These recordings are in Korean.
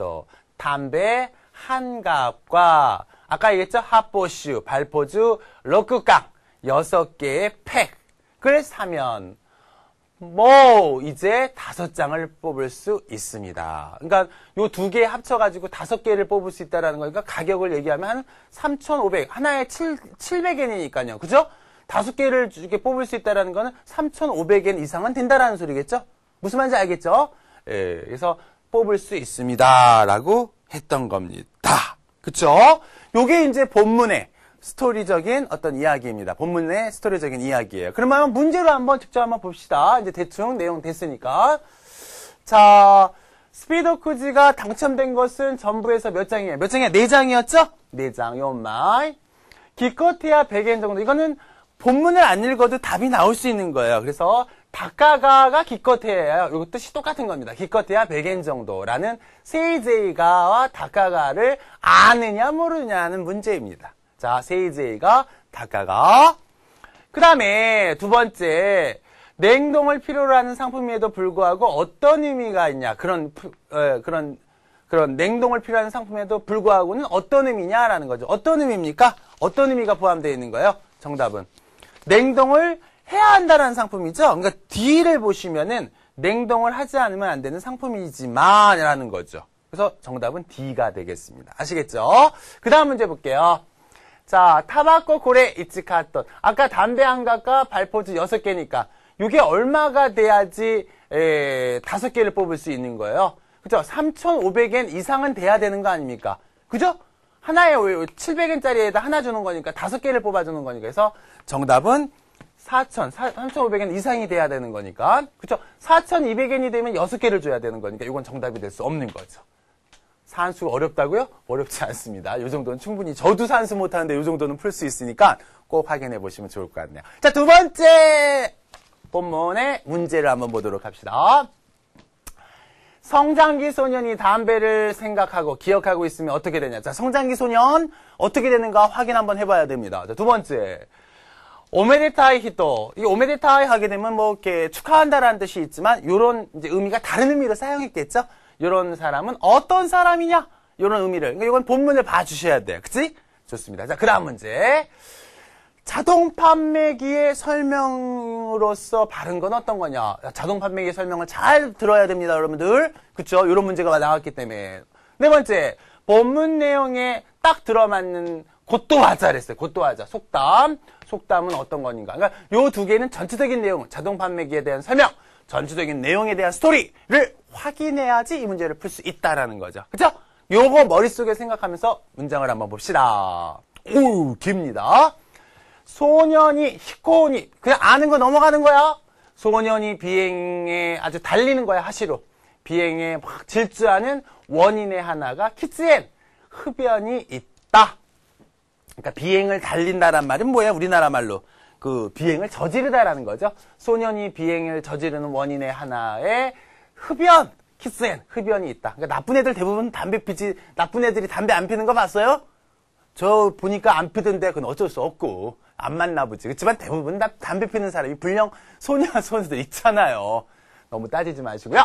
또 담배 한 갑과 아까 얘기했죠? 핫보슈, 발포주, 럭크깡 여섯 개의 팩. 그래서 하면뭐 이제 다섯 장을 뽑을 수 있습니다. 그러니까 요 두 개 합쳐가지고 다섯 개를 뽑을 수 있다라는 거니까 가격을 얘기하면 한3,500 하나에 7 700엔이니까요. 그죠? 다섯 개를 이렇게 뽑을 수 있다라는 거는 3,500엔 이상은 된다라는 소리겠죠? 무슨 말인지 알겠죠? 예, 그래서 뽑을 수 있습니다. 라고 했던 겁니다. 그쵸? 요게 이제 본문의 스토리적인 어떤 이야기입니다. 본문의 스토리적인 이야기예요. 그러면 문제로 한번 직접 한번 봅시다. 이제 대충 내용 됐으니까. 자, 스피드 퀴즈가 당첨된 것은 전부에서 몇 장이에요? 몇 장이에요? 네 장이었죠? 네 장, 요마이. 기껏해야 100엔 정도. 이거는 본문을 안 읽어도 답이 나올 수 있는 거예요. 그래서 다카가가 기껏해야 이것 뜻이 똑같은 겁니다. 기껏해야 100엔 정도라는 세이제이가와 다카가를 아느냐 모르냐는 문제입니다. 자, 세이제이가 다카가그 다음에 두 번째, 냉동을 필요로 하는 상품에도 불구하고 어떤 의미가 있냐. 그런, 에, 어, 그런, 그런 냉동을 필요로 하는 상품에도 불구하고는 어떤 의미냐라는 거죠. 어떤 의미입니까? 어떤 의미가 포함되어 있는 거예요? 정답은. 냉동을 해야 한다는 상품이죠. 그러니까 D를 보시면은 냉동을 하지 않으면 안 되는 상품이지만이라는 거죠. 그래서 정답은 D가 되겠습니다. 아시겠죠? 그 다음 문제 볼게요. 자, 타바코 고래 이츠카톤. 아까 담배 한 가까 발포즈 6개니까 이게 얼마가 돼야지 에, 5개를 뽑을 수 있는 거예요. 그죠? 3,500엔 이상은 돼야 되는 거 아닙니까? 그죠? 하나에 700엔짜리에다 하나 주는 거니까 다섯 개를 뽑아주는 거니까 그래서 정답은 4,000, 3,500엔 이상이 돼야 되는 거니까. 그쵸? 4,200엔이 되면 6개를 줘야 되는 거니까 이건 정답이 될 수 없는 거죠. 산수 어렵다고요? 어렵지 않습니다. 이 정도는 충분히 저도 산수 못하는데 이 정도는 풀 수 있으니까 꼭 확인해 보시면 좋을 것 같네요. 자, 두 번째 본문의 문제를 한번 보도록 합시다. 성장기 소년이 담배를 생각하고 기억하고 있으면 어떻게 되냐. 자, 성장기 소년 어떻게 되는가 확인 한번 해봐야 됩니다. 자, 두 번째. 오메데타이 히토. 이 오메데타이 하게 되면 뭐 이렇게 축하한다라는 뜻이 있지만 요런 이제 의미가 다른 의미로 사용했겠죠. 요런 사람은 어떤 사람이냐? 요런 의미를. 그러니까 이건 본문을 봐 주셔야 돼요. 그치 좋습니다. 자, 그다음 문제. 자동 판매기의 설명으로서 바른 건 어떤 거냐? 자동 판매기의 설명을 잘 들어야 됩니다, 여러분들. 그쵸? 요런 문제가 나왔기 때문에. 네 번째. 본문 내용에 딱 들어맞는 곧또 하자 그랬어요. 곧 또 하자. 속담. 속담은 어떤 건인가. 그러니까 요두 개는 전체적인 내용, 자동 판매기에 대한 설명, 전체적인 내용에 대한 스토리를 확인해야지 이 문제를 풀 수 있다라는 거죠. 그죠? 요거 머릿속에 생각하면서 문장을 한번 봅시다. 오, 깁니다. 소년이 히코니 그냥 아는 거 넘어가는 거야. 소년이 비행에 아주 달리는 거야, 하시로. 비행에 막 질주하는 원인의 하나가 키츠엔 흡연이 있다. 그러니까 비행을 달린다란 말은 뭐야? 우리나라 말로 그 비행을 저지르다라는 거죠. 소년이 비행을 저지르는 원인의 하나에 흡연, 키스엔, 흡연이 있다. 그러니까 나쁜 애들 대부분 담배 피지, 나쁜 애들이 담배 안 피는 거 봤어요? 저 보니까 안 피던데 그건 어쩔 수 없고 안 맞나 보지. 그렇지만 대부분 다 담배 피는 사람이 불량 소년 소녀들 있잖아요. 너무 따지지 마시고요.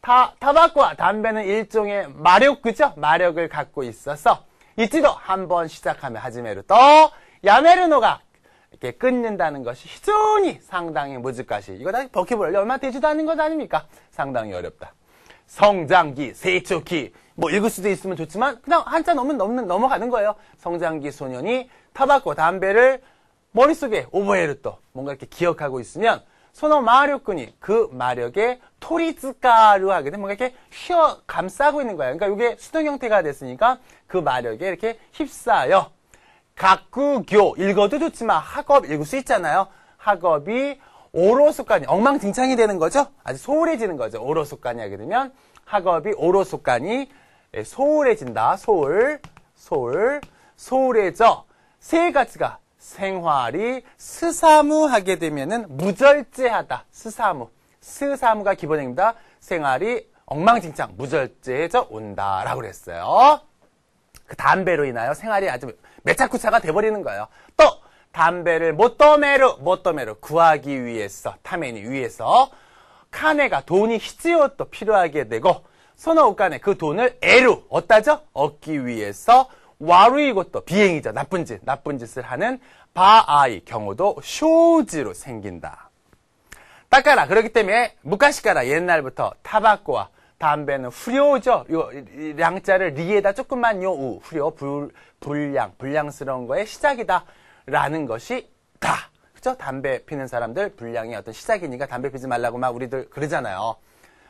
타, 타박과 담배는 일종의 마력, 그죠? 마력을 갖고 있어서 이一도 한 번 시작하면 하지메루 또 야메르노가 이렇게 끊는다는 것이 희존히 상당히 무지가시 이거 다 버키블 얼마 되지도 않는것 아닙니까? 상당히 어렵다. 성장기, 세척기 뭐 읽을 수도 있으면 좋지만 그냥 한자 넘는 넘는 넘어가는 거예요. 성장기 소년이 타바코 담배를 머릿속에 오버헤르 또 뭔가 이렇게 기억하고 있으면 소노 마력근이 그 마력에 토리즈가루 하게 되면 뭔가 이렇게 휘어 감싸고 있는 거예요. 그러니까 이게 수동 형태가 됐으니까 그 마력에 이렇게 휩싸여 각구교 읽어도 좋지만 학업 읽을 수 있잖아요. 학업이 오로속간이 엉망진창이 되는 거죠. 아주 소홀해지는 거죠. 오로속간이 하게 되면 학업이 오로속간이 예, 소홀해진다. 소홀, 소홀, 소홀해져 세 가지가 생활이 스사무하게 되면은 무절제하다. 스사무. 스사무가 기본입니다. 생활이 엉망진창, 무절제해져 온다라고 그랬어요. 그 담배로 인하여 생활이 아주 매차쿠차가 돼버리는 거예요. 또 담배를 못떠메르, 못떠메르 구하기 위해서, 탐메니 위해서 카네가 돈이 히지오또 필요하게 되고 소노우간에 그 돈을 에루, 얻다죠? 얻기 위해서 와루이 것도 비행이죠 나쁜 짓, 나쁜 짓을 하는 바아이 경우도 쇼지로 생긴다. 닦아라. 그렇기 때문에 무카시카라 옛날부터 타바코와 담배는 후려죠. 요 량자를 리에다 조금만 요 우, 후려, 불, 불량, 불량스러운 거의 시작이다. 라는 것이 다. 그죠? 담배 피는 사람들 불량의 어떤 시작이니까 담배 피지 말라고 막 우리들 그러잖아요.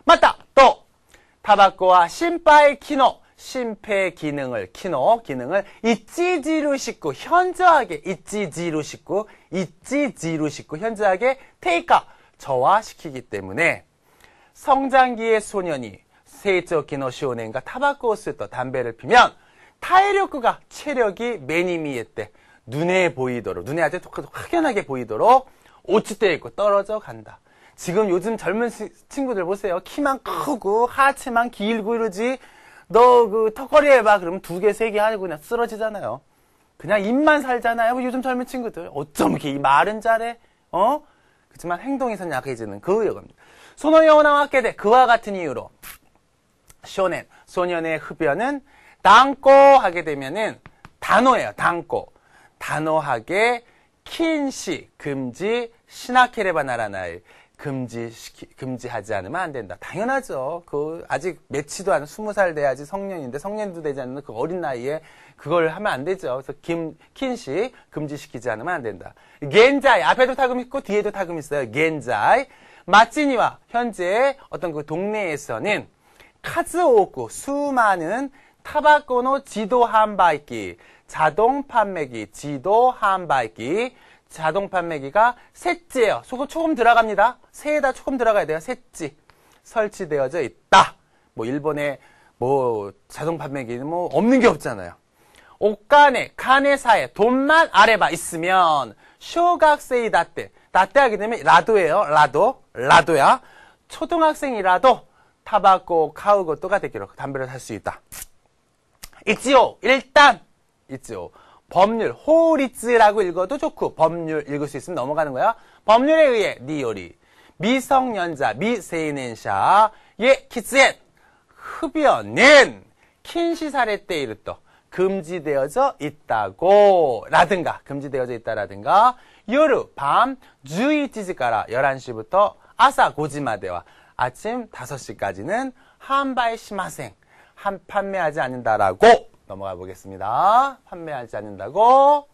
맞다! 또! 타바코와 신빠의 키노. 심폐 기능을 키노 기능을 이찌지루 식고 현저하게 이찌지루 식고 이찌지루 식고 현저하게 테이카 저하시키기 때문에 성장기의 소년이 세이적 기노 시오넨과 타바코스도 담배를 피면 타이력구가 체력이 매니미에 때 눈에 보이도록 눈에 아주 확연하게 보이도록 오치대 있고 떨어져 간다. 지금 요즘 젊은 친구들 보세요. 키만 크고 하체만 길고 이러지 너그 턱걸이 해봐. 그러면 두 개, 세 개 하고 그냥 쓰러지잖아요. 그냥 입만 살잖아요. 요즘 젊은 친구들. 어쩜 이렇게 말은 잘해? 어? 그렇지만 행동에선 약해지는 그 여겁니다. 소노여우나와 함께 그와 같은 이유로 쇼넨, 소년의 흡연은 당꼬 하게 되면은 단어예요. 당꼬. 단호하게 킨시 금지 신하케레바나라나의 금지시키, 금지하지 않으면 안 된다. 당연하죠. 그 아직 매치도 않은 스무 살 돼야지 성년인데 성년도 되지 않는 그 어린 나이에 그걸 하면 안 되죠. 그래서 김, 킨시 금지시키지 않으면 안 된다. 겐자이 앞에도 타금 있고 뒤에도 타금 있어요. 겐자이 마찌니와 현재 어떤 그 동네에서는 카즈오쿠 수많은 타바코노 지도 한바이키 자동 판매기 지도 한바이키 자동 판매기가 셋째요. 소금 조금 들어갑니다. 세에다 조금 들어가야 돼요. 셋째 설치되어져 있다. 뭐 일본에 뭐 자동 판매기는 뭐 없는 게 없잖아요. 옷간에 간에 사에 돈만 아래바 있으면 쇼각세이 다떼 다떼 하게 되면 라도예요. 라도 라도야 초등학생이라도 타바코 카우고또가 되기로 담배를 살 수 있다. 있지요. 일단 있지요. 법률, 호리츠라고 읽어도 좋고 법률 읽을 수 있으면 넘어가는 거야. 법률에 의해 니요리, 네 미성년자, 미세인엔샤, 예, 키스엔 흡연은 킨시사례 때이르또 금지되어져 있다고 라든가 금지되어져 있다라든가 요루 밤 주이지지가라 11시부터 아사 고지마대와 아침 5시까지는 한바이 시마생 한 판매하지 않는다라고 넘어가 보겠습니다. 판매하지 않는다고.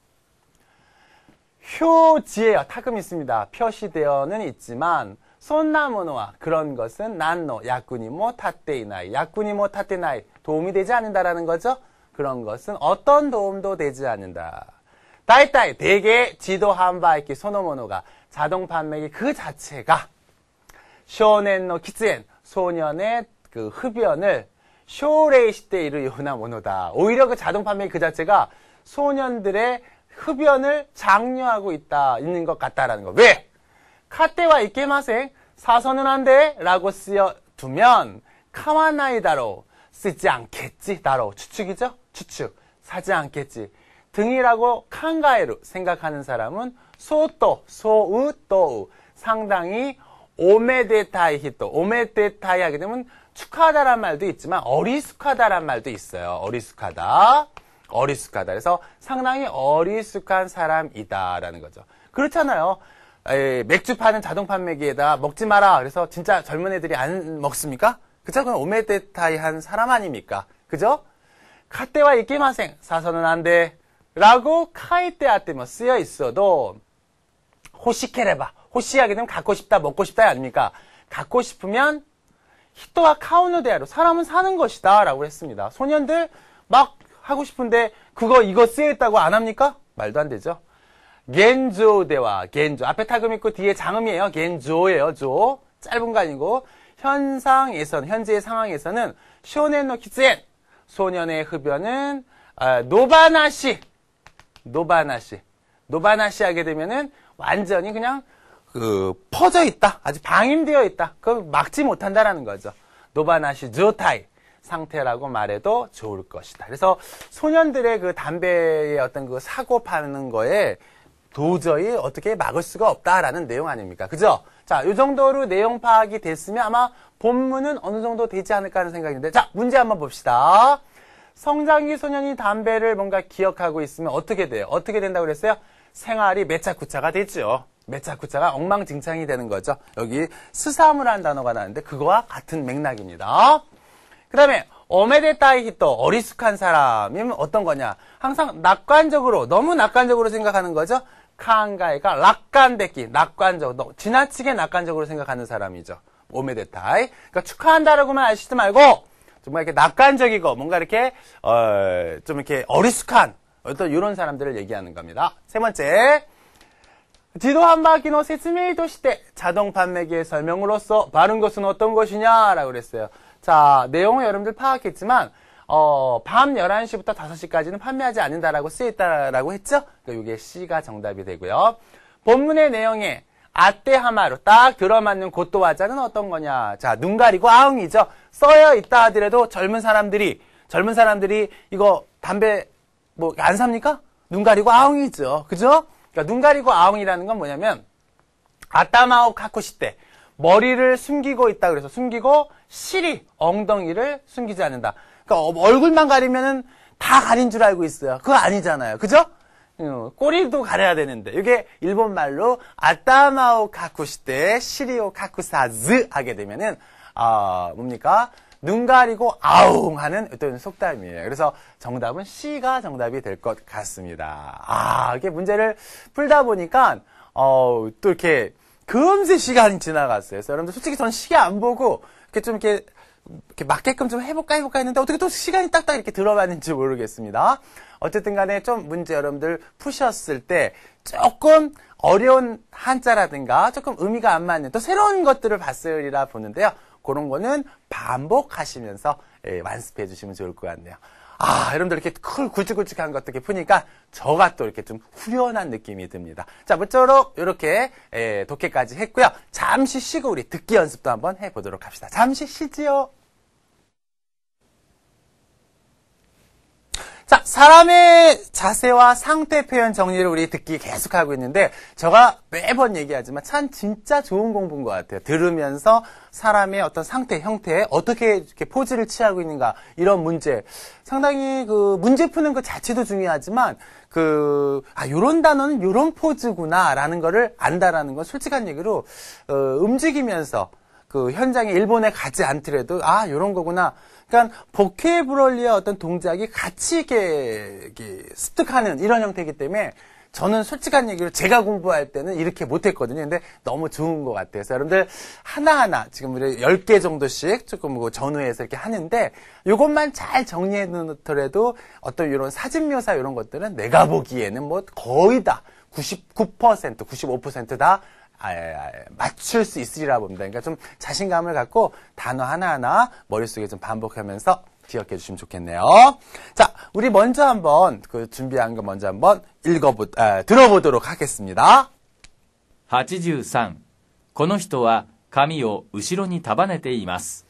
효지에요. 타금이 있습니다. 표시되어는 있지만 손나무노와 그런 것은 난노 약군이 모 탓대이나이 약군이 모 탓대나이 도움이 되지 않는다라는 거죠. 그런 것은 어떤 도움도 되지 않는다. 다이다이 대개 지도 한바이키 소노모노가 자동 판매기 그 자체가 쇼넨노 키츠엔 소년의 그 흡연을 쇼레이 시대이르 요나 모노다. 오히려 그 자동 판매 그 자체가 소년들의 흡연을 장려하고 있다 있는 것 같다라는 거. 왜? 카테와 이케마생 사서는 안 돼? 라고 쓰여 두면 카와나이다로 쓰지 않겠지다로 추측이죠. 추측 사지 않겠지 등이라고 칸가에루 생각하는 사람은 소또 소우 또우 상당히 오메데타이 히또 오메데타이 하게 되면 축하하다란 말도 있지만 어리숙하다란 말도 있어요. 어리숙하다. 어리숙하다. 그래서 상당히 어리숙한 사람이다라는 거죠. 그렇잖아요. 에 맥주 파는 자동 판매기에다 먹지 마라. 그래서 진짜 젊은 애들이 안 먹습니까? 그쵸? 그럼 오메데타이 한 사람 아닙니까? 그죠? 카테와 이끼마생 사서는 안 돼. 라고 카이떼아테뭐 쓰여 있어도 호시케레바 호시하게 되면 갖고 싶다 먹고 싶다 아닙니까? 갖고 싶으면 히토와 카우노 대하로 사람은 사는 것이다 라고 했습니다. 소년들 막 하고 싶은데 그거 이거 쓰여있다고안 합니까? 말도 안 되죠. 겐조 대화 겐조 앞에 타금 있고 뒤에 장음이에요. 겐조예요. 조 짧은 거 아니고 현상에서는 현재의 상황에서는 쇼넨노 키츠엔 소년의 흡연은 아, 노바나시 노바나시 노바나시 하게 되면은 완전히 그냥 그 퍼져 있다, 아직 방임되어 있다. 그걸 막지 못한다라는 거죠. 노바나시 조타이 상태라고 말해도 좋을 것이다. 그래서 소년들의 그 담배의 어떤 그 사고 파는 거에 도저히 어떻게 막을 수가 없다라는 내용 아닙니까? 그죠? 자, 이 정도로 내용 파악이 됐으면 아마 본문은 어느 정도 되지 않을까 하는 생각인데, 자, 문제 한번 봅시다. 성장기 소년이 담배를 뭔가 기억하고 있으면 어떻게 돼요? 어떻게 된다고 그랬어요? 생활이 매차구차가 됐죠 메차쿠차가 엉망진창이 되는 거죠. 여기 스사무라는 단어가 나는데 그거와 같은 맥락입니다. 그 다음에 오메데타이 히토 어리숙한 사람이면 어떤 거냐 항상 낙관적으로 너무 낙관적으로 생각하는 거죠. 칸가이가 낙관데끼 낙관적 으로 지나치게 낙관적으로 생각하는 사람이죠. 오메데타이 그러니까 축하한다라고만 아시지 말고 정말 이렇게 낙관적이고 뭔가 이렇게 어, 좀 이렇게 어리숙한 어떤 이런 사람들을 얘기하는 겁니다. 세 번째 지도 한 바퀴 의 세스메이도 시대 자동 판매기의 설명으로서 바른 것은 어떤 것이냐라고 그랬어요. 자, 내용은 여러분들 파악했지만 어, 밤 11시부터 5시까지는 판매하지 않는다라고 쓰여있다라고 했죠? 그러니까 이게 C가 정답이 되고요. 본문의 내용에 아떼하마로 딱 들어맞는 고또와자는 어떤 거냐? 자, 눈 가리고 아웅이죠. 써여 있다 하더라도 젊은 사람들이 젊은 사람들이 이거 담배 뭐 안 삽니까? 눈 가리고 아웅이죠. 그죠? 그러니까 눈 가리고 아웅이라는 건 뭐냐면 아따마오 카쿠시 때 머리를 숨기고 있다 그래서 숨기고 실이 엉덩이를 숨기지 않는다. 그러니까 어, 얼굴만 가리면은 다 가린 줄 알고 있어요. 그거 아니잖아요. 그죠? 음, 꼬리도 가려야 되는데 이게 일본 말로 아따마오 카쿠시 때 시리오 카쿠사즈 하게 되면은 아 뭡니까? 눈 가리고 아웅 하는 어떤 속담이에요. 그래서 정답은 C가 정답이 될 것 같습니다. 아, 이게 문제를 풀다 보니까, 어, 또 이렇게 금세 시간이 지나갔어요. 그래서 여러분들 솔직히 전 시계 안 보고 이렇게 좀 이렇게 이렇게 맞게끔 좀 해볼까 해볼까 했는데 어떻게 또 시간이 딱딱 이렇게 들어가는지 모르겠습니다. 어쨌든 간에 좀 문제 여러분들 푸셨을 때 조금 어려운 한자라든가 조금 의미가 안 맞는 또 새로운 것들을 봤으리라 보는데요. 그런 거는 반복하시면서 예, 완습해 주시면 좋을 것 같네요. 아, 여러분들 이렇게 클 굵직굵직한 것 이렇게 푸니까 저가 또 이렇게 좀 후련한 느낌이 듭니다. 자, 모쪼록 이렇게 예, 독해까지 했고요. 잠시 쉬고 우리 듣기 연습도 한번 해보도록 합시다. 잠시 쉬지요. 자, 사람의 자세와 상태 표현 정리를 우리 듣기 계속하고 있는데 제가 매번 얘기하지만 참 진짜 좋은 공부인 것 같아요. 들으면서 사람의 어떤 상태, 형태, 어떻게 이렇게 포즈를 취하고 있는가 이런 문제 상당히 그 문제 푸는 것 자체도 중요하지만 그, 아, 요런 단어는 요런 포즈구나라는 거를 안다라는 건 솔직한 얘기로 어, 움직이면서 그 현장에 일본에 가지 않더라도 아, 요런 거구나. 그러니까 보케브럴리와 어떤 동작이 같이 이렇게, 이렇게 습득하는 이런 형태이기 때문에 저는 솔직한 얘기로 제가 공부할 때는 이렇게 못했거든요. 근데 너무 좋은 것 같아요. 그래서 여러분들 하나하나 지금 우리 10개 정도씩 조금 뭐 전후해서 이렇게 하는데 이것만 잘 정리해 놓더라도 어떤 이런 사진 묘사 이런 것들은 내가 보기에는 뭐 거의 다 99%, 95%다 아, 예, 아, 예. 맞출 수 있으리라 봅니다. 그러니까 좀 자신감을 갖고 단어 하나하나 머릿속에 좀 반복하면서 기억해 주시면 좋겠네요. 자, 우리 먼저 한번 그 준비한 거 먼저 한번 읽어보, 에, 아, 들어보도록 하겠습니다. 83. この人は髪を後ろに束ねています.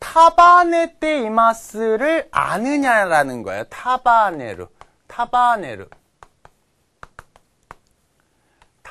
타바네테 이마스를 아느냐라는 거예요. 타바네루. 타바네루.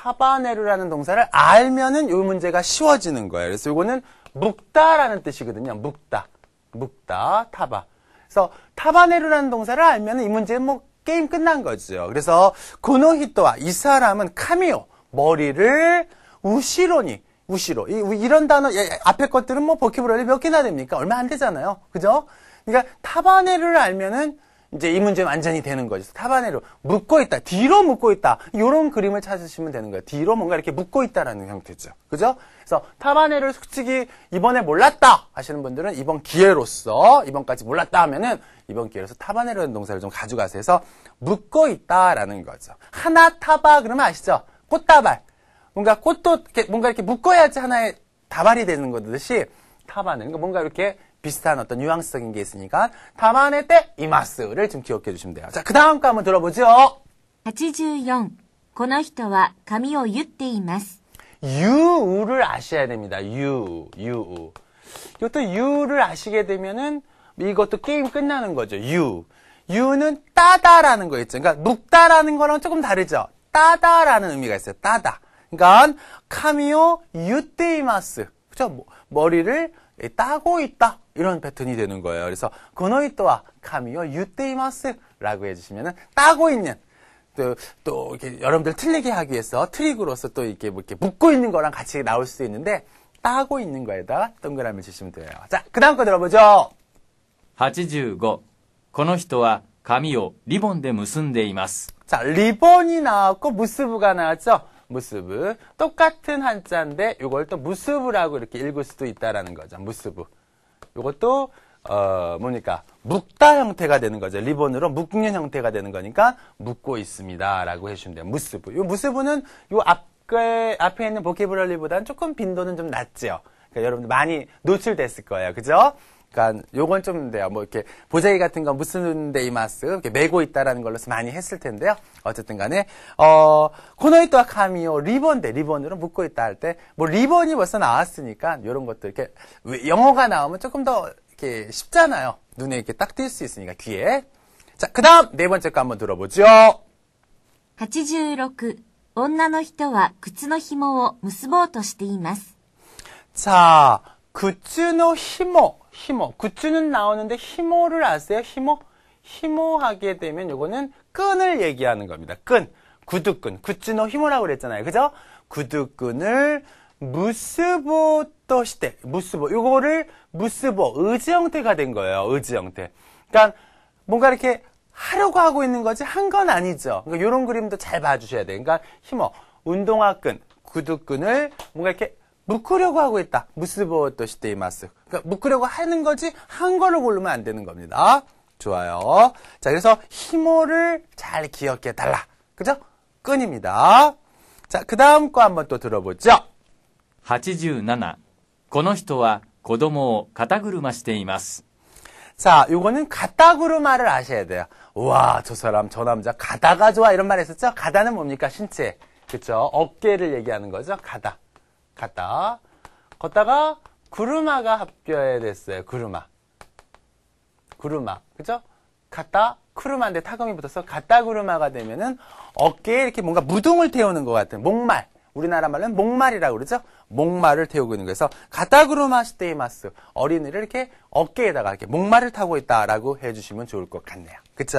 하바네르라는 동사를 알면은 이 문제가 쉬워지는 거예요. 그래서 이거는 묵다라는 뜻이거든요. 묵다, 묵다, 타바. 그래서 타바네르라는 동사를 알면은 이 문제는 뭐 게임 끝난 거죠. 그래서 고노히토와 이 사람은 카미오 머리를 우시로니 우시로 이, 이런 단어 예, 예, 앞에 것들은 뭐 보키브러리 몇 개나 됩니까? 얼마 안 되잖아요. 그죠? 그러니까 타바네르를 알면은 이제 이 문제는 완전히 되는 거죠. 타바네로 묶고 있다. 뒤로 묶고 있다. 이런 그림을 찾으시면 되는 거예요. 뒤로 뭔가 이렇게 묶고 있다라는 형태죠. 그죠? 그래서 타바네를 솔직히 이번에 몰랐다 하시는 분들은 이번 기회로서 이번까지 몰랐다 하면은 이번 기회로서 타바네라는 동사를 좀 가져가세요. 그래서 묶고 있다라는 거죠. 하나 타바 그러면 아시죠? 꽃다발. 뭔가 꽃도 이렇게 뭔가 이렇게 묶어야지 하나의 다발이 되는 거듯이 타바네. 그러니까 뭔가 이렇게 비슷한 어떤 유황스인게 있으니까 다만의 때 이마스를 좀 기억해 주시면 돼요. 자, 그 다음 거 한번 들어보죠. 84. この人は髪をゆっています. 유를 우 아셔야 됩니다. 유, 유. 우 이것도 유를 우 아시게 되면은 이것도 게임 끝나는 거죠. 유. 유는 따다라는 거 있죠. 그러니까 묶다라는 거랑 조금 다르죠. 따다라는 의미가 있어요. 따다. 그러니까 카미오 유테이마스. 그죠? 뭐, 머리를 따고 있다 이런 패턴이 되는 거예요. 그래서 그노이또와 카미요 유테이마스라고 해주시면 따고 있는 또, 또, 이렇게 여러분들 틀리게 하기 위해서 트릭으로서 또 이렇게 뭐 이렇게 묶고 있는 거랑 같이 나올 수 있는데 따고 있는 거에다가 동그라미 주시면 돼요. 자, 그 다음 거 들어보죠. 85. この人は髪をリボンで結んでいます。 자, 리본이 나왔고 무스부가 나왔죠. 무스브. 똑같은 한자인데 이걸 또 무스브라고 이렇게 읽을 수도 있다라는 거죠. 무스브. 이것도 어, 뭡니까? 묶다 형태가 되는 거죠. 리본으로 묶는 형태가 되는 거니까 묶고 있습니다. 라고 해주시면 돼요. 무스브. 이 무스브는 이 앞에, 앞에 있는 보케브럴리보다는 조금 빈도는 좀낮죠 그러니까 여러분들 많이 노출됐을 거예요. 그죠? 그러니까 요건 좀 돼요. 뭐 이렇게 보자기 같은 거 무슨데 이마스 이렇게 메고 있다라는 걸로서 많이 했을 텐데요. 어쨌든 간에 어코너이트와 카미오 리본데 리본으로 묶고 있다 할 때 뭐 리본이 벌써 나왔으니까 요런 것들 이렇게 영어가 나오면 조금 더 이렇게 쉽잖아요. 눈에 이렇게 딱 띌 수 있으니까 귀에. 자, 그다음 네 번째 거 한번 들어보죠. 86. 女の人は靴の紐を結ぼうとしています。 자, 靴の紐 희모. 굿즈는 나오는데 희모를 아세요? 희모? 희모하게 되면 요거는 끈을 얘기하는 겁니다. 끈. 구두끈. 굿즈노 희모라고 그랬잖아요. 그죠? 구두끈을 무스보 또 시대. 무스보. 요거를 무스보. 의지 형태가 된 거예요. 의지 형태. 그러니까 뭔가 이렇게 하려고 하고 있는 거지 한 건 아니죠. 그러니까 요런 그림도 잘 봐주셔야 돼요. 그러니까 희모. 운동화 끈. 구두끈을 뭔가 이렇게 묶으려고 하고 있다. 무스보또しています. 그러니까 묶으려고 하는 거지 한 걸로 고르면 안 되는 겁니다. 좋아요. 자, 그래서 희모를 잘 기억해 달라. 그죠? 끈입니다. 자, 그 다음 거 한번 또 들어보죠. 87. この人は子供を肩車しています. 자, 요거는 가다구르마를 아셔야 돼요. 우와, 저 사람, 저 남자, 가다가 좋아. 이런 말 했었죠? 가다는 뭡니까? 신체. 그쵸? 어깨를 얘기하는 거죠? 가다. 갔다. 걷다가 구르마가 합격해야 됐어요. 구르마. 구르마. 그죠? 갔다 쿠르마인데 타검이 붙어서 갔다 구르마가 되면은 어깨에 이렇게 뭔가 무등을 태우는 것 같은 목말. 우리나라 말로는 목말이라고 그러죠? 목말을 태우고 있는 거예요그래서 갔다 구르마 시테이마스 어린이를 이렇게 어깨에다가 이렇게 목말을 타고 있다라고 해주시면 좋을 것 같네요. 그쵸?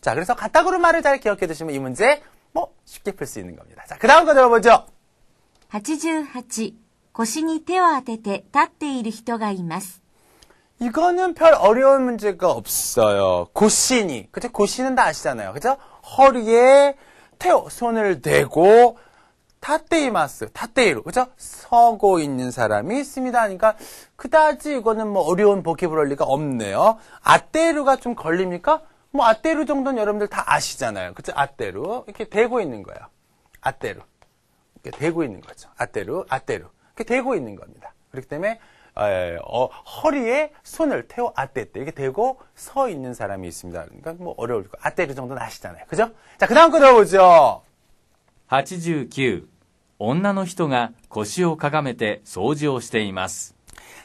자, 그래서 갔다 구르마를 잘 기억해 두시면 이 문제 뭐 쉽게 풀 수 있는 겁니다. 자, 그 다음 거 들어보죠. 88. 腰に手を当てて立っている人がいます. 이거는 별 어려운 문제가 없어요. 고신이. 그죠? 고신은 다 아시잖아요. 그죠? 허리에 태워 손을 대고 타테이마스, 타테이로. 그죠? 서고 있는 사람이 있습니다. 그러니까 그다지 이거는 뭐 어려운 보케브럴리가 없네요. 아떼루가좀 걸립니까? 뭐아떼루 정도는 여러분들 다 아시잖아요. 그죠? 아떼루 이렇게 대고 있는 거예요. 아떼루 이렇게 대고 있는 거죠. 아떼루, 아떼루. 이렇게 대고 있는 겁니다. 그렇기 때문에 어, 어 허리에 손을 태워 아떼떼 이렇게 대고 서 있는 사람이 있습니다. 그러니까 뭐 어려울 거. 아떼루 정도는 아시잖아요. 그죠? 자, 그다음 거 들어보죠. 89. 女の人が腰をかがめて掃除をしています.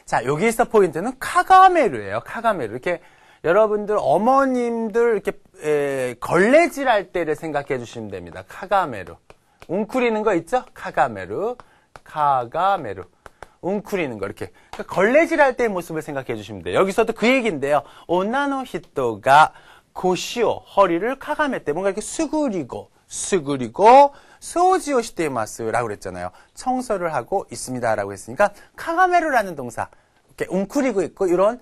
자, 여기서 포인트는 카가메루예요. 카가메루. 이렇게 여러분들 어머님들 이렇게 에, 걸레질할 때를 생각해 주시면 됩니다. 카가메루. 웅크리는 거 있죠? 카가메루, 카가메루. 웅크리는 거 이렇게 그러니까 걸레질 할 때의 모습을 생각해 주시면 돼요. 여기서도 그 얘기인데요. 오나노 히토가 고시오 허리를 카가메 때 뭔가 이렇게 수그리고 수그리고 소지오 시테마스라고 그랬잖아요. 청소를 하고 있습니다라고 했으니까 카가메루라는 동사 이렇게 웅크리고 있고 이런